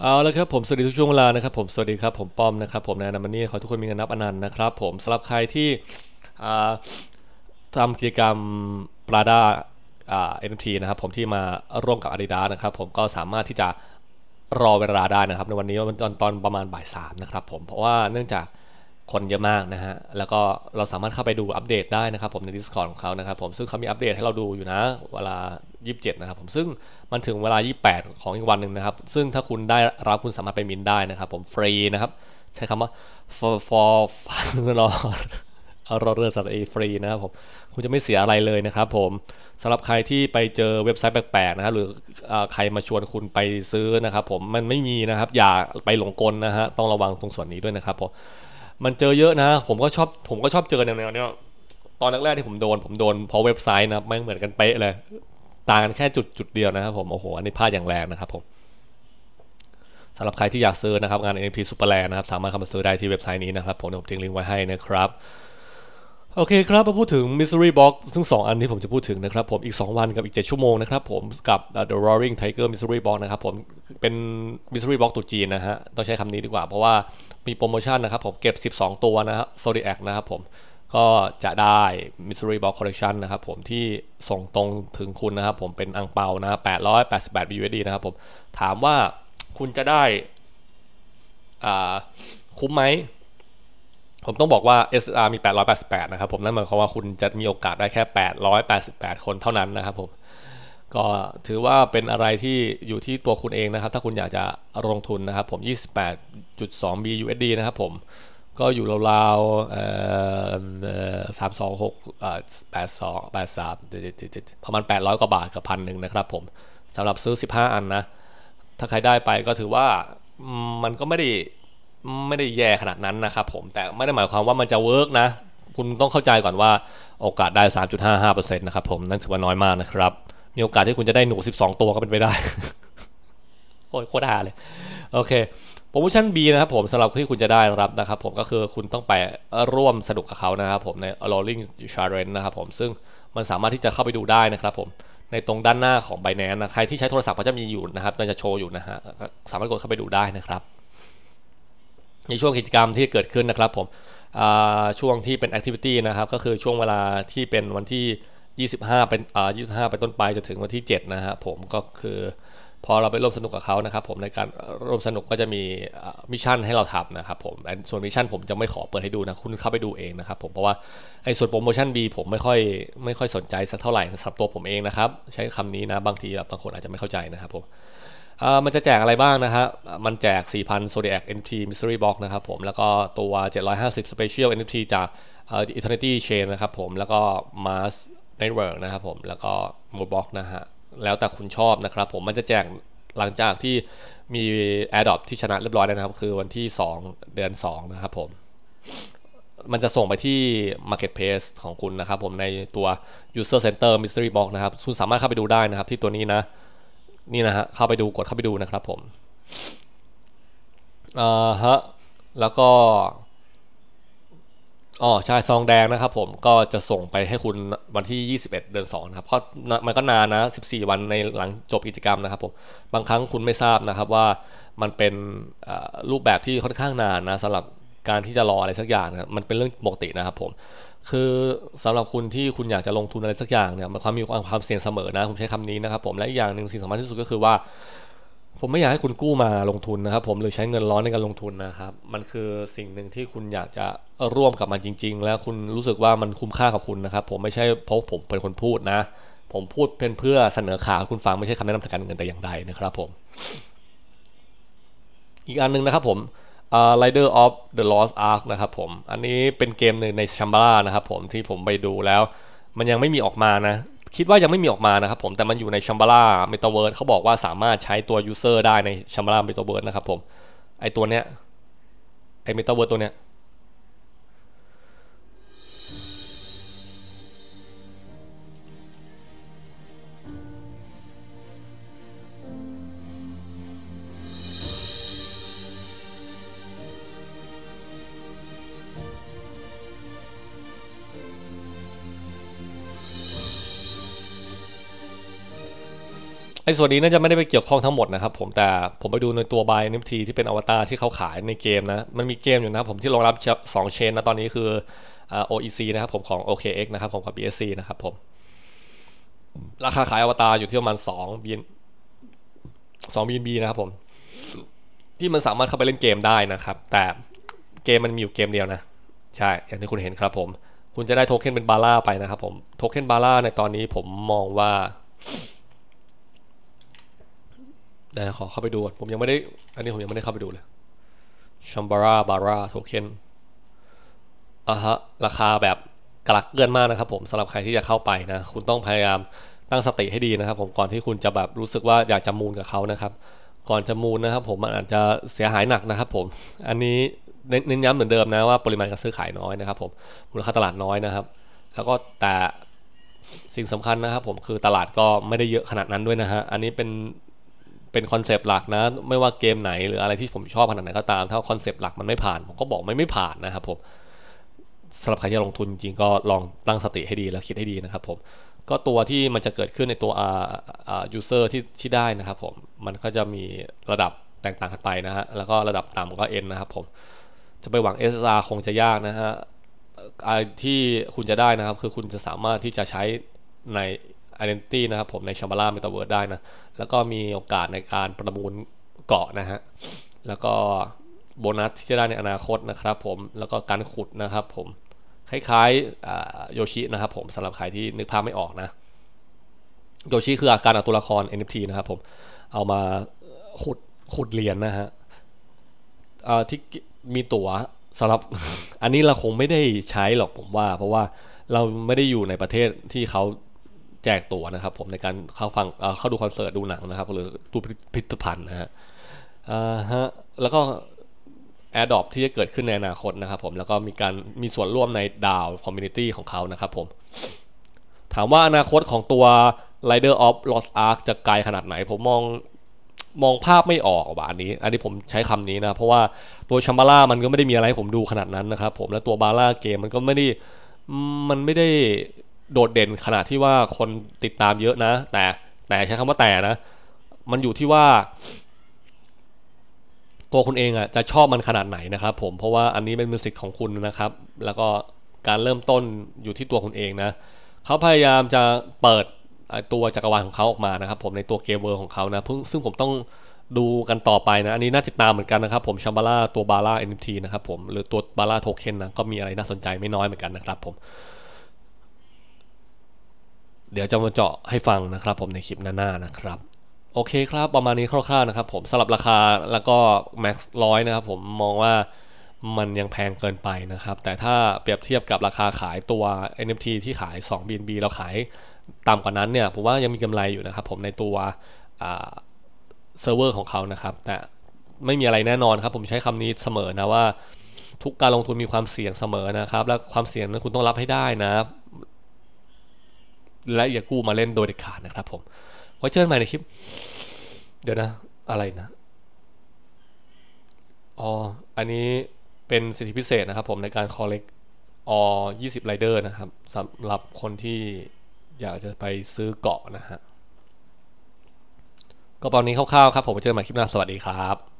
เอาละครับผมสวัสดีทุกช่วงเวลานะครับผมสวัสดีครับผมป้อมนะครับผมนายนามันนี่ขอทุกคนมีเงินนับอนันต์นะครับผมสำหรับใครที่ทำกิจกรรมปลาดาเอ็นทีนะครับผมที่มาร่วมกับอาดิดานะครับ ผมก็สามารถที่จะรอเวลาได้นะครับในวันนี้ตอนตอนประมาณบ่ายสามนะครับผมเพราะว่าเนื่องจากคนเยอะมากนะฮะ แล้วก็เราสามารถเข้าไปดูอัปเดตได้นะครับ ผมใน Discord ของเขานะครับผม ซึ่งเขามีอัปเดตให้เราดูอยู่นะ เวลา 27นะครับผม ซึ่งมันถึงเวลา 28 ของอีกวันหนึ่งนะครับ ซึ่งถ้าคุณได้รับคุณสามารถไปมินได้นะครับ ผมฟรีนะครับ ใช้คำว่า for for fun รอรอเรือสัตว์เอฟรีนะครับผม คุณจะไม่เสียอะไรเลยนะครับผมสำหรับใครที่ไปเจอเว็บไซต์แปลกๆนะครับหรือใครมาชวนคุณไปซื้อนะครับผม มันไม่มีนะครับ อย่าไปหลงกลนะฮะ ต้องระวังตรงส่วนนี้ด้วยนะครับผมมันเจอเยอะนะ ผมก็ชอบ ผมก็ชอบเจอแนวเนี้ย ตอนแรกๆที่ผมโดน ผมโดนเพราะเว็บไซต์นะไม่เหมือนกันเป๊ะเลย ต่างกันแค่จุดจุดเดียวนะครับ ผม โอ้โห อันนี้พลาดอย่างแรงนะครับ ผมสำหรับใครที่อยากซื้อนะครับงาน NFT Superland นะครับสามารถเข้ามาซื้อได้ที่เว็บไซต์นี้นะครับ ผม เดี๋ยวผมทิ้งลิงก์ไว้ให้นะครับโอเคครับมาพูดถึง Mystery Box ทั้ง2 อันที่ผมจะพูดถึงนะครับผมอีก 2 วันกับอีก 7 ชั่วโมงนะครับผม กับ The Roaring Tiger Mystery Box นะครับผม เป็น Mystery Box ตัวจีนนะฮะต้องใช้คำนี้ดีกว่า เพราะว่ามีโปรโมชั่นนะครับผมเก็บ 12 ตัวนะฮะ Zodiac นะครับผม ก็จะได้ Mystery Box Collection นะครับผมที่ส่งตรงถึงคุณนะครับผมเป็นอังเปานะ888 BUSD นะครับผมถามว่าคุณจะได้คุ้มไหมผมต้องบอกว่า SR มี 888 นะครับผม นั่นหมายความว่าคุณจะมีโอกาสได้แค่ 888 คนเท่านั้นนะครับผม ก็ถือว่าเป็นอะไรที่อยู่ที่ตัวคุณเองนะครับ ถ้าคุณอยากจะลงทุนนะครับผม28.2 BUSD นะครับผม ก็อยู่ราวๆสามสองหกแปดสองแปดสามประมาณ 800 กว่าบาทกับพันหนึ่งนะครับผม สำหรับซื้อ 15 อันนะ ถ้าใครได้ไปก็ถือว่ามันก็ไม่ได้ไม่ได้แย่ขนาดนั้นนะครับผมแต่ไม่ได้หมายความว่ามันจะเวิร์กนะ คุณต้องเข้าใจก่อนว่าโอกาสได้ 3.55%นะครับผมนั่นถือว่าน้อยมากนะครับ มีโอกาสที่คุณจะได้หนู 12 ตัวก็เป็นไปได้ โอ้ย โคตรฮาเลย โอเคโปรโมชั่น B นะครับผมสำหรับที่คุณจะได้รับนะครับผมก็คือคุณต้องไปร่วมสนุกกับเขานะครับผมใน Rolling Challenge นะครับผมซึ่งมันสามารถที่จะเข้าไปดูได้นะครับ ผมในตรงด้านหน้าของ b i n a n c e นะใครที่ใช้โทรศัพท์ก็จะมีอยู่นะครับมันจะโชว์อยู่นะฮะสามารถกดเข้าไปดูได้นะครับในช่วงกิจกรรมที่เกิดขึ้นนะครับ ผมช่วงที่เป็นแอคทิวิตี้นะครับก็คือช่วงเวลาที่เป็นวันที่ 25 เป็นอ่า25เป็นต้นไปจนถึงวันที่ 7 นะฮะผมก็คือพอเราไปร่วมสนุกกับเขานะครับผมในการร่วมสนุกก็จะมีมิชชั่นให้เราทำนะครับผมส่วนมิชชั่นผมจะไม่ขอเปิดให้ดูนะ คุณเข้าไปดูเองนะครับผมเพราะว่าไอ้ส่วนโปรโมชั่น B ผมไม่ค่อยไม่ค่อยสนใจสักเท่าไหร่สำหรับตัวผมเองนะครับ ใช้คำนี้นะ บางทีแบบบางคนอาจจะไม่เข้าใจนะครับผมมันจะแจกอะไรบ้างนะฮะมันแจก 4,000 Zodiac NFT Mystery Box นะครับผม แล้วก็ตัว 750 Special NFT จาก Eternity Chain นะครับผม แล้วก็ Mars Network นะครับผม แล้วก็ m o o b o x นะฮะ แล้วแต่คุณชอบนะครับผม มันจะแจกหลังจากที่มี Adopt ที่ชนะเรียบร้อยแล้วนะครับ คือวันที่ 2 เดือน 2 นะครับผม มันจะส่งไปที่ Marketplace ของคุณนะครับผม ในตัว User Center Mystery Box นะครับ คุณสามารถเข้าไปดูได้นะครับ ที่ตัวนี้นะนี่นะฮะเข้าไปดูกดเข้าไปดูนะครับผม อ่าฮะแล้วก็ อ๋อใช่ซองแดงนะครับผม ก็จะส่งไปให้คุณวันที่ 21 เดือน2นะครับเพราะมันก็นานนะ14 วันในหลังจบกิจกรรมนะครับผม บางครั้งคุณไม่ทราบนะครับว่ามันเป็นรูปแบบที่ค่อนข้างนานนะสำหรับการที่จะรออะไรสักอย่างนะมันเป็นเรื่องปกตินะครับผมคือสำหรับคุณที่คุณอยากจะลงทุนอะไรสักอย่างเนี่ย มันความมีความความเสี่ยงเสมอนะ ผมใช้คำนี้นะครับ ผมและอีกอย่างหนึ่งสิ่งสำคัญที่สุดก็คือว่า ผมไม่อยากให้คุณกู้มาลงทุนนะครับ ผมหรือใช้เงินร้อนในการลงทุนนะครับ มันคือสิ่งหนึ่งที่คุณอยากจะร่วมกับมันจริง ๆ แล้วคุณรู้สึกว่ามันคุ้มค่ากับคุณนะครับผมไม่ใช่เพราะผมเป็นคนพูดนะ ผมพูดเปนเพื่อเสนอข่าวคุณฟังไม่ใช่คำแนะนำทางการเงินแต่อย่างใดนะครับผม อีกอันนึงนะครับ ผม Rider of the Lost Ark นะครับผม อันนี้เป็นเกมหนึ่งในชัมบาร่านะครับผม ที่ผมไปดูแล้ว มันยังไม่มีออกมานะ คิดว่ายังไม่มีออกมานะครับผม แต่มันอยู่ในชัมบาร่าเมตาเวิร์ดเขาบอกว่าสามารถใช้ตัวยูเซอร์ได้ในชัมบาร่าเมตาเวิร์ดนะครับผม ไอตัวเนี้ย ไอเมตาเวิร์ดตัวเนี้ยไอ้ส่วนนี้น่าจะไม่ได้ไปเกี่ยวข้องทั้งหมดนะครับ ผมแต่ผมไปดูในตัวบายนิฟทีที่เป็นอวตารที่เขาขายในเกมนะมันมีเกมอยู่นะครับผมที่รองรับ 2 เชนนะตอนนี้คือ OEC นะครับผมของ OKX นะครับผมกับ BSC นะครับผม ราคาขายอวตารอยู่ที่ประมาณ2 BN 2 BNB นะครับผม ที่มันสามารถเข้าไปเล่นเกมได้นะครับแต่เกมมันมีอยู่เกมเดียวนะ ใช่ อย่างที่คุณเห็นครับผม คุณจะได้โทเค็นเป็นบาร่าไปนะครับผมโทเค็นบาร่าในตอนนี้ผมมองว่าเดี๋ยวขอเข้าไปดูก่อนผมยังไม่ได้ อันนี้ผมยังไม่ได้เข้าไปดูเลย ชัมบาราบาราโทเค็นอ่ะฮะ ราคาแบบกลักเกินมากนะครับ ผมสำหรับใครที่จะเข้าไปนะ คุณต้องพยายามตั้งสติให้ดีนะครับ ผม ก่อนที่คุณจะแบบรู้สึกว่าอยากจะมูลกับเขานะครับ ก่อนจะมูลนะครับ ผมมันอาจจะเสียหายหนักนะครับ ผม อันนี้เน้นย้ำเหมือนเดิมนะว่า ปริมาณการซื้อขายน้อยนะครับผมมูลค่าตลาดน้อยนะครับ แล้วก็แต่สิ่งสำคัญนะครับ ผมคือตลาดก็ไม่ได้เยอะขนาดนั้นด้วยนะฮะ อันนี้เป็นเป็นคอนเซปต์หลักนะไม่ว่าเกมไหนหรืออะไรที่ผมชอบขนาดไหนก็ตามถ้าคอนเซปต์หลักมันไม่ผ่าน ผมก็บอกไม่ไม่ผ่านนะครับผมสำหรับใครจะลงทุนจริงก็ลองตั้งสติให้ดีแล้วคิดให้ดีนะครับ ผมก็ตัวที่มันจะเกิดขึ้นในตัวอ่าอ่า user ที่ที่ได้นะครับผมมันก็จะมีระดับแตกต่างกันไปนะฮะแล้วก็ระดับต่ำก็ n นะครับผมจะไปหวัง SSR คงจะยากนะฮะที่คุณจะได้นะครับ คือคุณจะสามารถที่จะใช้ใน Identity นะครับผมในช h a m b h a l a m e วเวิร์ดได้นะ แล้วก็มีโอกาสในการประมูลเกาะนะฮะ แล้วก็โบนัสที่จะได้ในอนาคตนะครับผม แล้วก็การขุดนะครับผม คล้ายๆโยชินะครับผมสำหรับใครที่นึกภาพไม่ออกนะโยชิคืออาการเอาตัวละคร NFT นะครับผม เอามาขุดขุดเหรียญนนะฮะที่มีตั๋วสำหรับ อันนี้เราคงไม่ได้ใช้หรอกผมว่า เพราะว่าเราไม่ได้อยู่ในประเทศที่เขาแจกตั๋วนะครับผมในการเข้าฟัง เข้าดูคอนเสิร์ตดูหนังนะครับ หรือดูพิพิธภัณฑ์นะฮะฮะแล้วก็แอดดอปที่จะเกิดขึ้นในอนาคตนะครับผมแล้วก็มีการมีส่วนร่วมในดาวคอมมูนิตี้ของเขานะครับผม ถามว่าอนาคตของตัว Rider of Lost Ark จะไกลขนาดไหน ผมมองมองภาพไม่ออกว่าอันนี้ อันนี้ผมใช้คำนี้นะเพราะว่าตัวชัมบาร่ามันก็ไม่ได้มีอะไรให้ผมดูขนาดนั้นนะครับผมและตัวบาร่าเกมมันก็ไม่ได้มันไม่ได้โดดเด่นขนาดที่ว่าคนติดตามเยอะนะ แต่แต่ใช้คำว่าแต่นะ มันอยู่ที่ว่า ตัวคุณเอง อ่ะ จะชอบมันขนาดไหนนะครับ ผมเพราะว่าอันนี้เป็นมิวสิกของคุณนะครับ แล้วก็การเริ่มต้นอยู่ที่ตัวคุณเองนะเขาพยายามจะเปิดตัวจักรวาลของเขาออกมานะครับ ผมในตัวเกมเวอร์ของเขานะเพิ่งซึ่งผมต้องดูกันต่อไปนะ อันนี้น่าติดตามเหมือนกันนะครับ ผมชัมบาร่าตัวบาร่าเอ็นทีนะครับ ผมหรือตัวบาร่าโทเค็นนะก็มีอะไรน่าสนใจไม่น้อยเหมือนกันนะครับ ผมเดี๋ยวจะมาเจาะให้ฟังนะครับ ผมในคลิปหน้าๆนะครับ โอเคครับประมาณนี้คร่าวๆนะครับ ผมสำหรับราคาแล้วก็ Max ร้อยนะครับผมมองว่ามันยังแพงเกินไปนะครับ แต่ถ้าเปรียบเทียบกับราคาขายตัว NFT ที่ขาย 2 BNB เราขายต่ำกว่านั้นเนี่ยผมว่ายังมีกำไรอยู่นะครับ ผมในตัวเซิร์ฟเวอร์ของเขานะครับ แต่ไม่มีอะไรแน่นอนครับ ผมใช้คำนี้เสมอนะว่า ทุกการลงทุนมีความเสี่ยงเสมอนะครับ และความเสี่ยงนั้นคุณต้องรับให้ได้นะและอย่ากู้มาเล่นโดยเด็ดขาดนะครับ ผมไว้เจอกันใหม่ในคลิป เดี๋ยวนะ อะไรนะ อ๋อ อันนี้เป็นสิทธิพิเศษนะครับ ผมในการ collect อยี่สิบไรเดอร์นะครับสำหรับคนที่อยากจะไปซื้อเกาะนะฮะ ก็ตอนนี้คร่าวๆครับผมไว้เจอกันใหม่คลิปหน้า สวัสดีครับ